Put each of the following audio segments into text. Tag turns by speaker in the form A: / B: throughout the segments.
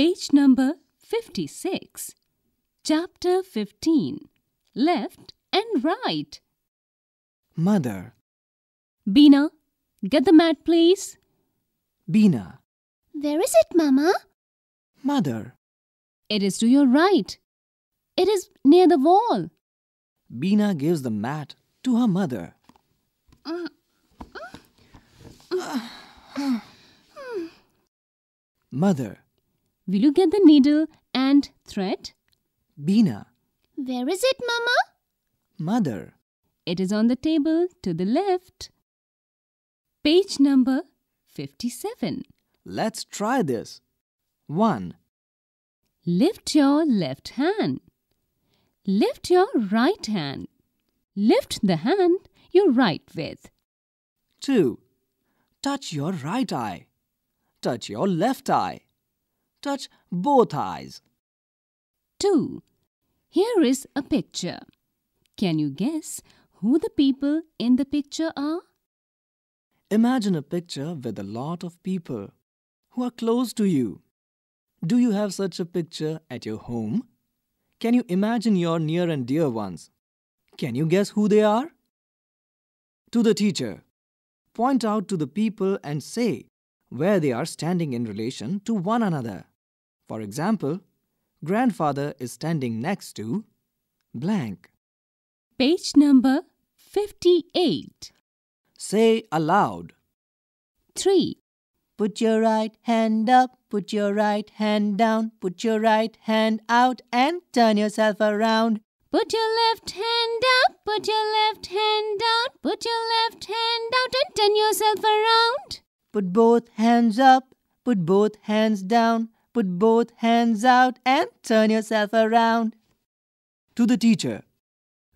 A: Page number 56. Chapter 15. Left and right. Mother. Bina, get the mat please. Bina. Where is it, Mama? Mother. It is to your right. It is near the wall.
B: Bina gives the mat to her mother.
A: Uh, uh, uh.
B: mother. Will
A: you get the needle and thread? Bina. Where is it, Mama? Mother. It is on the table to the left. Page number 57. Let's try this. 1. Lift your left hand. Lift your right hand. Lift the hand you write with.
B: 2. Touch your right eye. Touch your left eye. Touch both eyes. 2. Here is a picture. Can you guess who the people
A: in the picture are?
B: Imagine a picture with a lot of people who are close to you. Do you have such a picture at your home? Can you imagine your near and dear ones? Can you guess who they are? To the teacher, point out to the people and say where they are standing in relation to one another. For example, grandfather is standing next to blank. Page number 58. Say aloud. 3. Put your right hand up, put your right hand down, put your right hand out and turn yourself around. Put your
A: left hand up, put your left hand down, put your left hand out and turn yourself
B: around. Put both hands up, put both hands down, Put both hands out and turn yourself around. To the teacher,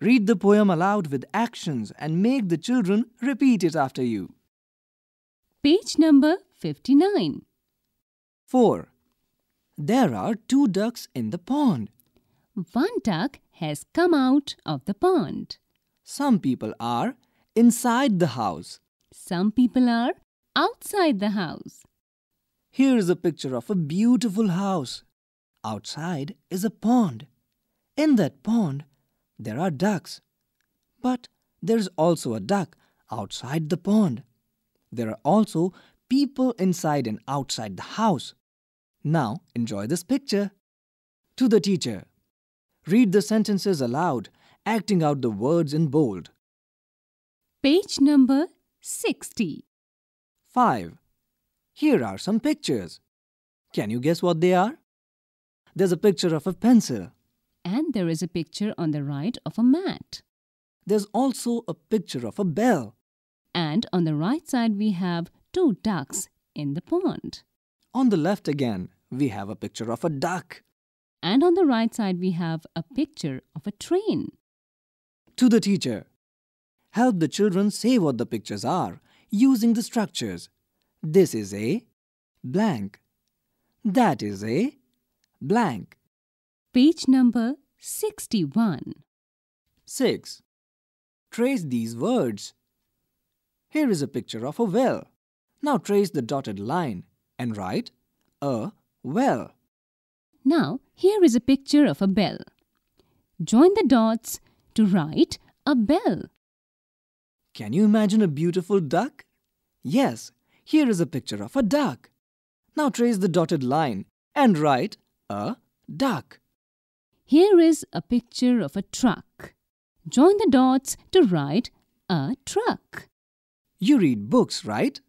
B: read the poem aloud with actions and make the children repeat it after you. Page number 59. 4.
A: There are two ducks in the pond. One duck has come out of the pond. Some people are inside the house. Some people are outside the house.
B: Here is a picture of a beautiful house. Outside is a pond. In that pond, there are ducks. But there is also a duck outside the pond. There are also people inside and outside the house. Now enjoy this picture. To the teacher, read the sentences aloud, acting out the words in bold. Page number 60. 5. Here are some pictures. Can you guess what they are? There's a picture of a pencil. And there is a picture on the right of
A: a mat. There's also a picture of a bell. And on the right side we have two ducks in the pond. On the left again, we have a
B: picture of a duck.
A: And on the right side we have a picture of a train.
B: To the teacher. Help the children say what the pictures are using the structures. This is a blank. That is a
A: blank. Page number 61.
B: 6. Trace these words. Here is a picture of a well. Now trace the dotted line and write a well. Now here is a picture of a bell. Join the dots to write a bell. Can you imagine a beautiful duck? Yes, here is a picture of a duck. Now trace the dotted line and write a duck. Here is a picture of a truck. Join the dots to write a truck. You read books, right?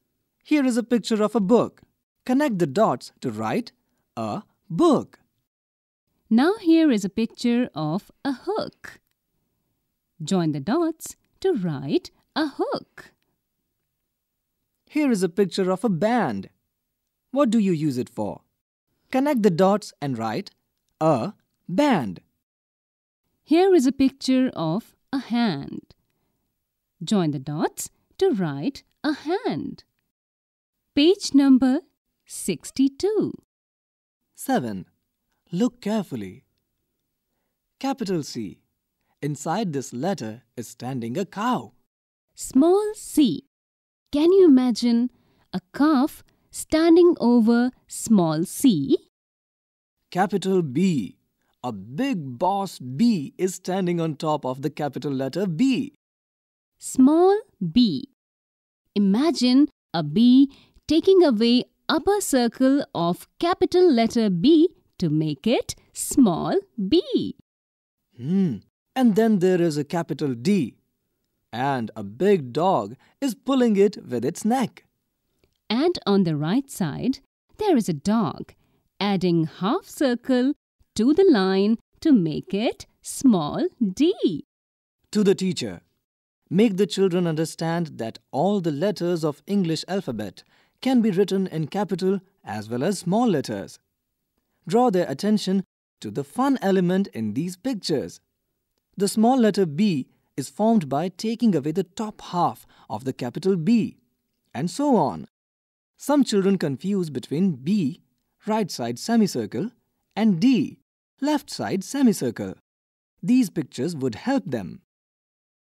B: Here is a picture of a book. Connect the dots to write a book. Now here is a picture of a hook. Join the dots to write a hook. Here is a picture of a band. What do you use it for? Connect the dots and write a band. Here is a picture
A: of a hand. Join the dots to write a hand.
B: Page number 62. 7. Look carefully. Capital C. Inside this letter is standing a cow. Small c. Can you
A: imagine a calf standing over
B: small c? Capital B. A big boss B is standing on top of the capital letter B.
A: Small b. Imagine a B taking away upper circle of capital letter B
B: to make it small b. Hmm. And then there is a capital D and a big dog is pulling it with its
A: neck. And on the right side, there is a dog, adding half circle to the line to make it small d.
B: To the teacher, make the children understand that all the letters of English alphabet can be written in capital as well as small letters. Draw their attention to the fun element in these pictures. The small letter B is formed by taking away the top half of the capital B, and so on. Some children confuse between B, right side semicircle, and D, left side semicircle. These pictures would help them.